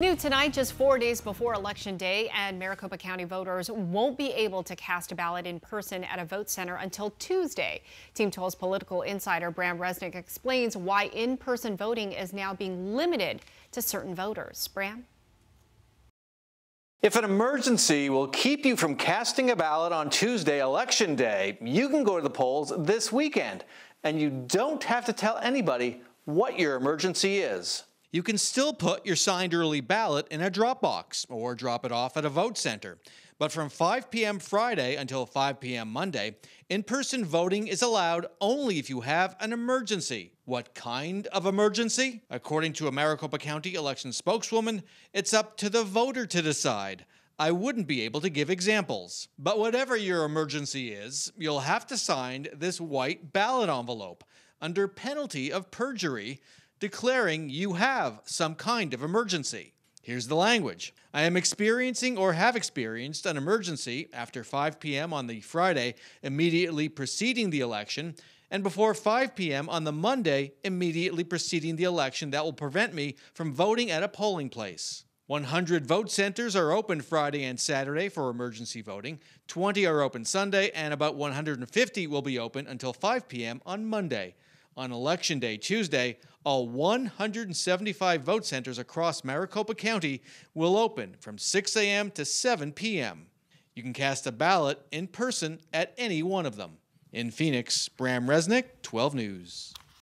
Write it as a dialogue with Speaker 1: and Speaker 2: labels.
Speaker 1: New tonight, just four days before Election Day, and Maricopa County voters won't be able to cast a ballot in person at a vote center until Tuesday. Team 12's political insider Bram Resnick explains why in person voting is now being limited to certain voters. Bram?
Speaker 2: If an emergency will keep you from casting a ballot on Tuesday, Election Day, you can go to the polls this weekend, and you don't have to tell anybody what your emergency is you can still put your signed early ballot in a drop box or drop it off at a vote center. But from 5 p.m. Friday until 5 p.m. Monday, in person voting is allowed only if you have an emergency. What kind of emergency? According to a Maricopa County election spokeswoman, it's up to the voter to decide. I wouldn't be able to give examples. But whatever your emergency is, you'll have to sign this white ballot envelope under penalty of perjury declaring you have some kind of emergency. Here's the language I am experiencing or have experienced an emergency after 5 p.m. on the Friday immediately preceding the election and before 5 p.m. on the Monday immediately preceding the election that will prevent me from voting at a polling place. 100 vote centers are open Friday and Saturday for emergency voting, 20 are open Sunday, and about 150 will be open until 5 p.m. on Monday on Election Day, Tuesday, all 175 vote centers across Maricopa County will open from 6 a.m. to 7 p.m. You can cast a ballot in person at any one of them. In Phoenix, Bram Resnick, 12 News.